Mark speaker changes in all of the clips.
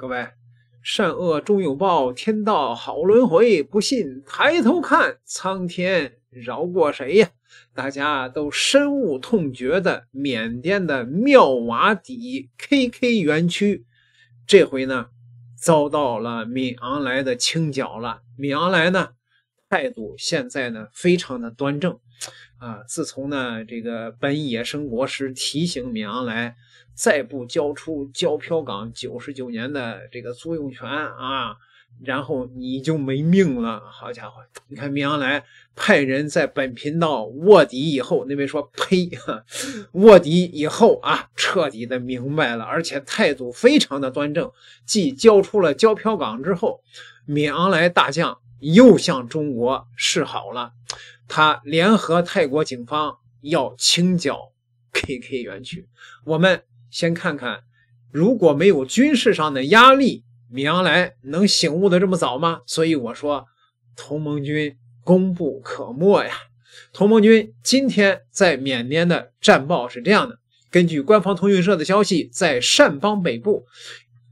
Speaker 1: 各位，善恶终有报，天道好轮回，不信抬头看，苍天饶过谁呀？大家都深恶痛绝的缅甸的妙瓦底 KK 园区，这回呢，遭到了米昂莱的清剿了。米昂莱呢？态度现在呢，非常的端正，啊，自从呢这个本野生国师提醒闵昂来，再不交出交漂港九十九年的这个租用权啊，然后你就没命了。好家伙，你看闵昂来派人在本频道卧底以后，那位说，呸，卧底以后啊，彻底的明白了，而且态度非常的端正，既交出了交漂港之后，闵昂莱大将。又向中国示好了，他联合泰国警方要清剿 KK 园区。我们先看看，如果没有军事上的压力，米扬莱能醒悟的这么早吗？所以我说，同盟军功不可没呀。同盟军今天在缅甸的战报是这样的：根据官方通讯社的消息，在善邦北部，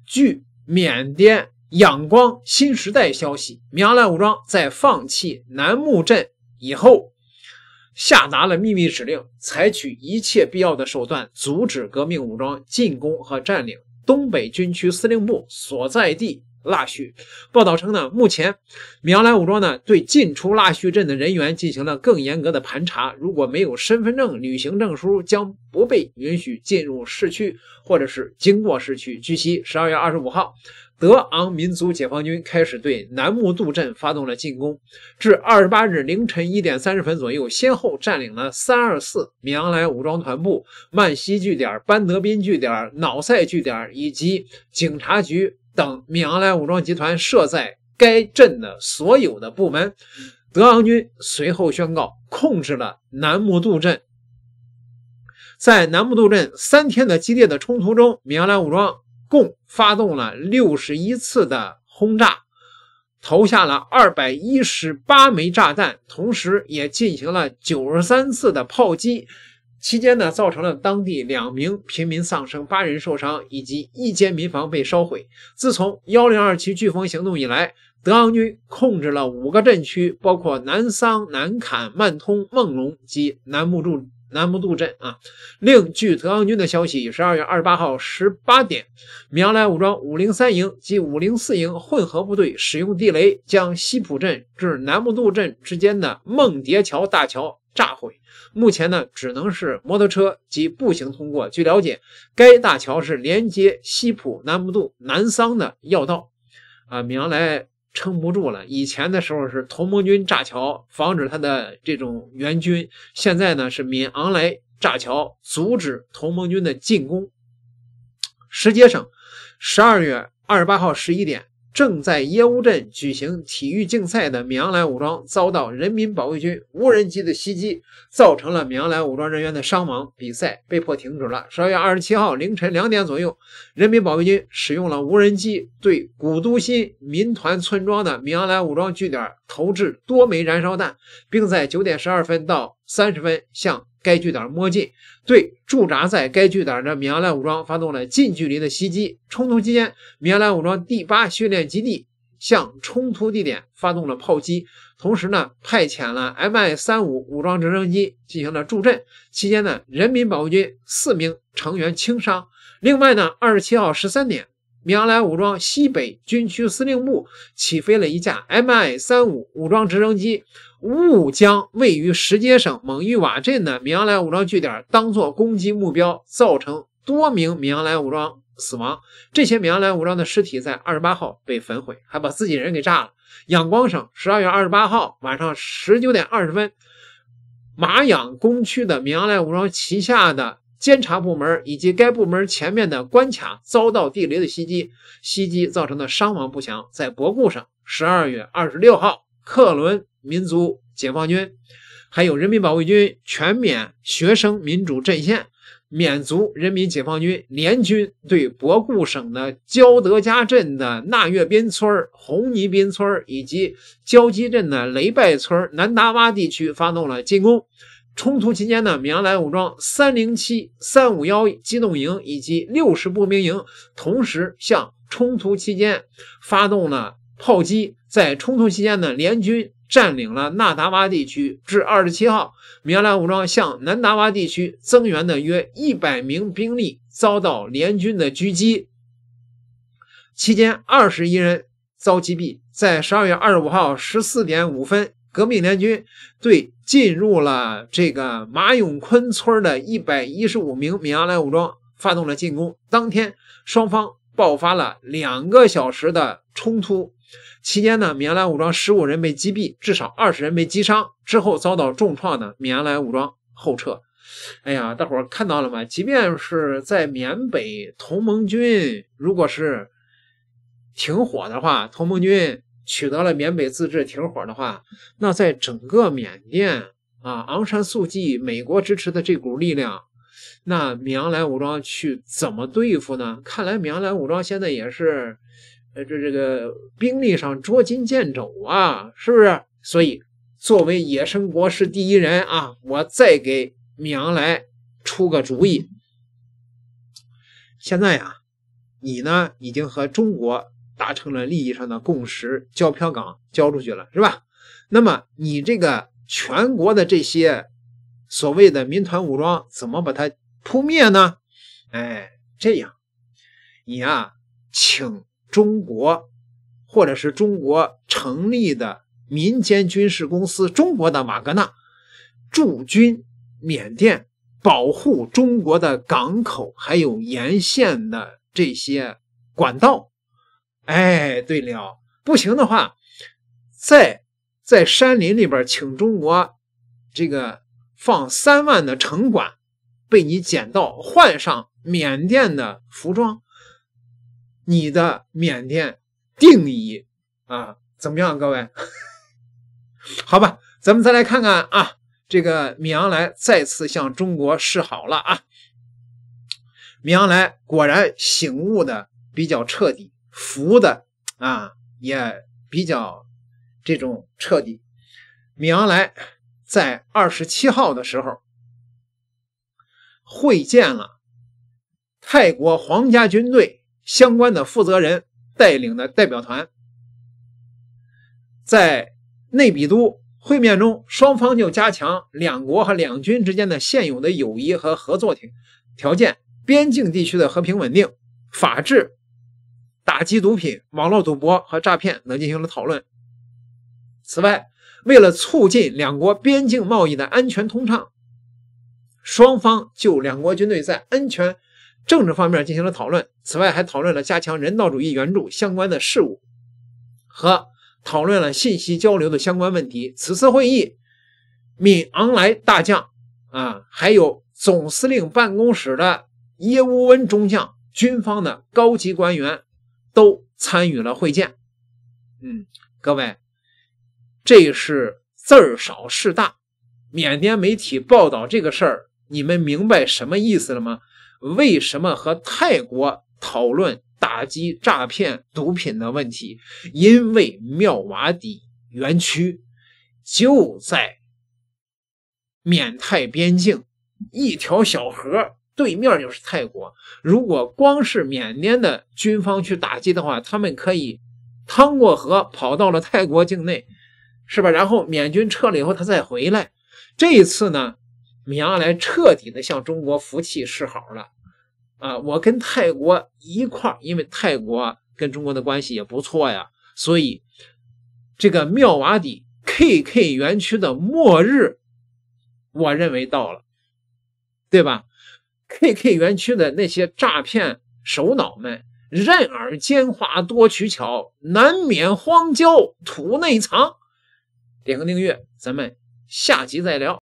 Speaker 1: 据缅甸。仰光新时代消息：苗兰武装在放弃南木镇以后，下达了秘密指令，采取一切必要的手段，阻止革命武装进攻和占领东北军区司令部所在地腊戌。报道称呢，目前苗兰武装呢对进出腊戌镇的人员进行了更严格的盘查，如果没有身份证、旅行证书，将不被允许进入市区或者是经过市区。据悉，十二月二十五号。德昂民族解放军开始对南木渡镇发动了进攻，至二十八日凌晨一点三十分左右，先后占领了三二四米昂莱武装团部、曼西据点、班德宾据点、瑙塞据点以及警察局等米昂莱武装集团设在该镇的所有的部门。德昂军随后宣告控制了南木渡镇。在南木渡镇三天的激烈的冲突中，米昂莱武装。共发动了六十一次的轰炸，投下了二百一十八枚炸弹，同时也进行了九十三次的炮击。期间呢，造成了当地两名平民丧生，八人受伤，以及一间民房被烧毁。自从幺零二七飓风行动以来，德昂军控制了五个镇区，包括南桑、南坎、曼通、孟龙及南木柱。南木渡镇啊！另据德安军的消息，十二月二十八号十八点，缅莱武装五零三营及五零四营混合部队使用地雷将西普镇至南木渡镇之间的梦蝶桥大桥炸毁。目前呢，只能是摩托车及步行通过。据了解，该大桥是连接西普、南木渡、南桑的要道。啊，缅莱。撑不住了。以前的时候是同盟军炸桥，防止他的这种援军；现在呢是闵昂莱炸桥，阻止同盟军的进攻。实皆省，十二月二十八号十一点。正在耶乌镇举行体育竞赛的米昂莱武装遭到人民保卫军无人机的袭击，造成了米昂莱武装人员的伤亡，比赛被迫停止了。十二月二十七号凌晨两点左右，人民保卫军使用了无人机对古都新民团村庄的米昂莱武装据点投掷多枚燃烧弹，并在九点十二分到三十分向。该据点摸进，对驻扎在该据点的米兰武装发动了近距离的袭击。冲突期间，米兰武装第八训练基地向冲突地点发动了炮击，同时呢派遣了 Mi 三五武装直升机进行了助阵。期间呢，人民保卫军四名成员轻伤。另外呢，二十七号十三点。缅来武装西北军区司令部起飞了一架 Mi 三五武装直升机，误将位于石阶省蒙玉瓦镇的缅来武装据点当作攻击目标，造成多名缅来武装死亡。这些缅来武装的尸体在二十八号被焚毁，还把自己人给炸了。仰光省十二月二十八号晚上十九点二十分，马仰工区的缅来武装旗下的。监察部门以及该部门前面的关卡遭到地雷的袭击，袭击造成的伤亡不详。在博固省，十二月二十六号，克伦民族解放军还有人民保卫军、全缅学生民主阵线、缅族人民解放军联军对博固省的焦德家镇的纳月边村、红泥边村以及焦集镇的雷拜村南达洼地区发动了进攻。冲突期间呢，缅莱武装三零七三五幺机动营以及六十步兵营同时向冲突期间发动了炮击。在冲突期间呢，联军占领了纳达瓦地区。至二十七号，缅莱武装向南达瓦地区增援的约一百名兵力遭到联军的狙击，期间二十一人遭击毙。在十二月二十五号十四点五分。革命联军对进入了这个马永坤村的一百一十五名缅阿莱武装发动了进攻。当天，双方爆发了两个小时的冲突。期间呢，缅安武装十五人被击毙，至少二十人被击伤。之后遭到重创的缅阿莱武装后撤。哎呀，大伙儿看到了吗？即便是在缅北同盟军，如果是停火的话，同盟军。取得了缅北自治停火的话，那在整个缅甸啊，昂山素季、美国支持的这股力量，那米扬莱武装去怎么对付呢？看来米扬莱武装现在也是，呃，这这个兵力上捉襟见肘啊，是不是？所以，作为野生国是第一人啊，我再给米扬莱出个主意。现在呀，你呢已经和中国。达成了利益上的共识，交漂港交出去了，是吧？那么你这个全国的这些所谓的民团武装，怎么把它扑灭呢？哎，这样，你啊，请中国或者是中国成立的民间军事公司，中国的马格纳驻军缅甸，保护中国的港口，还有沿线的这些管道。哎，对了，不行的话，再在山林里边请中国这个放三万的城管，被你捡到，换上缅甸的服装，你的缅甸定义啊，怎么样，各位？好吧，咱们再来看看啊，这个米昂来再次向中国示好了啊，米昂来果然醒悟的比较彻底。服的啊也比较这种彻底。米昂莱在二十七号的时候会见了泰国皇家军队相关的负责人带领的代表团，在内比都会面中，双方就加强两国和两军之间的现有的友谊和合作条条件、边境地区的和平稳定、法治。打击毒品、网络赌博和诈骗等进行了讨论。此外，为了促进两国边境贸易的安全通畅，双方就两国军队在安全、政治方面进行了讨论。此外，还讨论了加强人道主义援助相关的事务，和讨论了信息交流的相关问题。此次会议，敏昂莱大将啊，还有总司令办公室的耶乌温中将、军方的高级官员。都参与了会见，嗯，各位，这是字儿少事大。缅甸媒体报道这个事儿，你们明白什么意思了吗？为什么和泰国讨论打击诈骗毒品的问题？因为妙瓦底园区就在缅泰边境，一条小河。对面就是泰国。如果光是缅甸的军方去打击的话，他们可以趟过河跑到了泰国境内，是吧？然后缅军撤了以后，他再回来。这一次呢，米阿莱彻底的向中国服气示好了啊！我跟泰国一块儿，因为泰国跟中国的关系也不错呀，所以这个妙瓦底 KK 园区的末日，我认为到了，对吧？KK 园区的那些诈骗首脑们，任尔奸猾多取巧，难免荒郊土内藏。点个订阅，咱们下集再聊。